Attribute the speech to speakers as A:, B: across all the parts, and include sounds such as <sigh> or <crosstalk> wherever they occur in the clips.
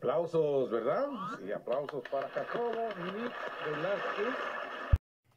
A: Aplausos, ¿verdad? Y aplausos para Jacobo Nick Velázquez.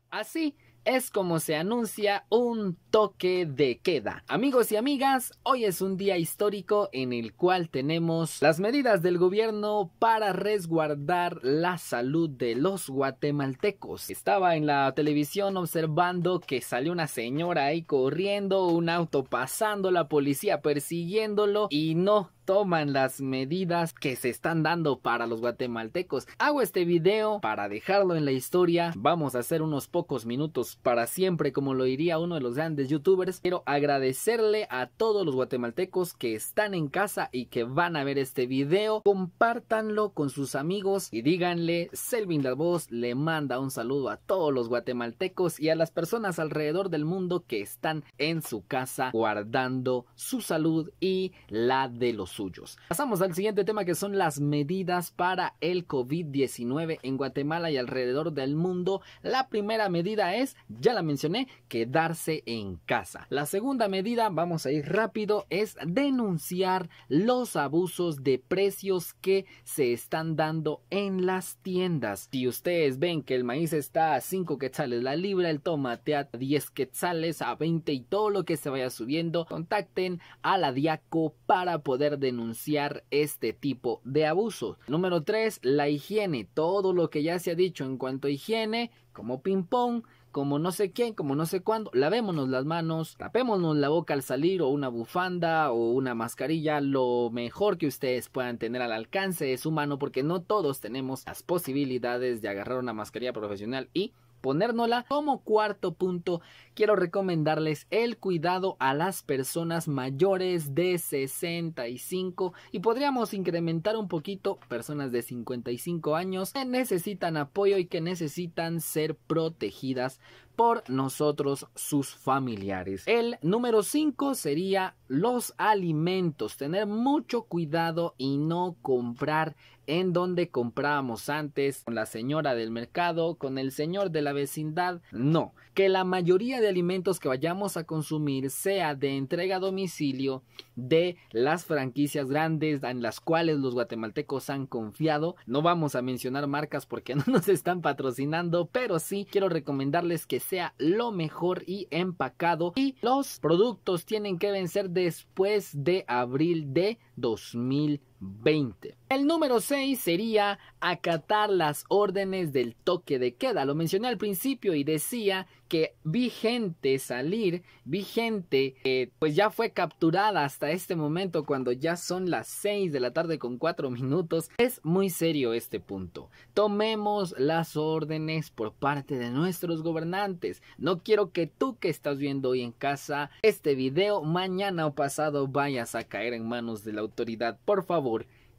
A: Así es como se anuncia un toque de queda. Amigos y amigas, hoy es un día histórico en el cual tenemos las medidas del gobierno para resguardar la salud de los guatemaltecos. Estaba en la televisión observando que salió una señora ahí corriendo, un auto pasando, la policía persiguiéndolo y no, toman las medidas que se están dando para los guatemaltecos. Hago este video para dejarlo en la historia. Vamos a hacer unos pocos minutos para siempre, como lo diría uno de los grandes youtubers. Quiero agradecerle a todos los guatemaltecos que están en casa y que van a ver este video. Compártanlo con sus amigos y díganle, Selvin La le manda un saludo a todos los guatemaltecos y a las personas alrededor del mundo que están en su casa guardando su salud y la de los suyos. Pasamos al siguiente tema que son las medidas para el COVID-19 en Guatemala y alrededor del mundo. La primera medida es, ya la mencioné, quedarse en casa. La segunda medida, vamos a ir rápido, es denunciar los abusos de precios que se están dando en las tiendas. Si ustedes ven que el maíz está a 5 quetzales la libra, el tomate a 10 quetzales, a 20 y todo lo que se vaya subiendo, contacten a la Diaco para poder denunciar este tipo de abuso. Número 3, la higiene. Todo lo que ya se ha dicho en cuanto a higiene, como ping-pong, como no sé quién, como no sé cuándo, lavémonos las manos, tapémonos la boca al salir o una bufanda o una mascarilla, lo mejor que ustedes puedan tener al alcance es su mano porque no todos tenemos las posibilidades de agarrar una mascarilla profesional y ponérnosla. Como cuarto punto, quiero recomendarles el cuidado a las personas mayores de 65 y podríamos incrementar un poquito personas de 55 años que necesitan apoyo y que necesitan ser protegidas por nosotros sus familiares. El número 5 sería los alimentos, tener mucho cuidado y no comprar en donde comprábamos antes con la señora del mercado, con el señor de la vecindad, no, que la mayoría de alimentos que vayamos a consumir sea de entrega a domicilio de las franquicias grandes en las cuales los guatemaltecos han confiado. No vamos a mencionar marcas porque <laughs> no nos están patrocinando, pero sí quiero recomendarles que sea lo mejor y empacado y los productos tienen que vencer después de abril de 2020. 20. El número 6 sería acatar las órdenes del toque de queda. Lo mencioné al principio y decía que vi gente salir, vi gente que eh, pues ya fue capturada hasta este momento cuando ya son las 6 de la tarde con 4 minutos. Es muy serio este punto. Tomemos las órdenes por parte de nuestros gobernantes. No quiero que tú que estás viendo hoy en casa este video mañana o pasado vayas a caer en manos de la autoridad. Por favor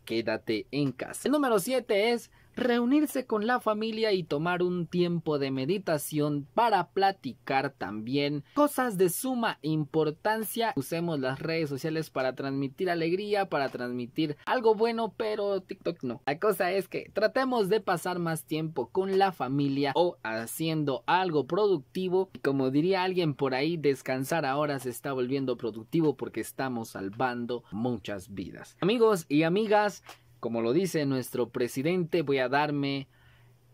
A: quédate en casa. El número 7 es reunirse con la familia y tomar un tiempo de meditación para platicar también cosas de suma importancia. Usemos las redes sociales para transmitir alegría, para transmitir algo bueno, pero TikTok no. La cosa es que tratemos de pasar más tiempo con la familia o haciendo algo productivo. Y como diría alguien por ahí, descansar ahora se está volviendo productivo porque estamos salvando muchas vidas. Amigos y amigas, como lo dice nuestro presidente, voy a darme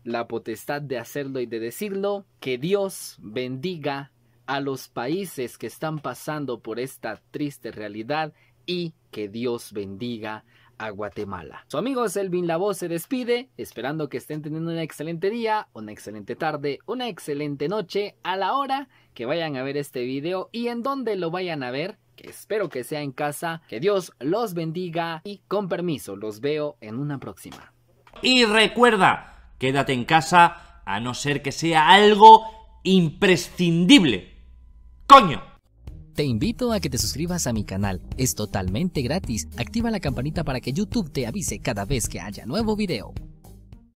A: la potestad de hacerlo y de decirlo, que Dios bendiga a los países que están pasando por esta triste realidad y que Dios bendiga a Guatemala. Su amigo Selvin Voz se despide, esperando que estén teniendo un excelente día, una excelente tarde, una excelente noche, a la hora que vayan a ver este video y en donde lo vayan a ver, espero que sea en casa. Que Dios los bendiga y con permiso, los veo en una próxima. Y recuerda, quédate en casa a no ser que sea algo imprescindible. ¡Coño! Te invito a que te suscribas a mi canal, es totalmente gratis. Activa la campanita para que YouTube te avise cada vez que haya nuevo video.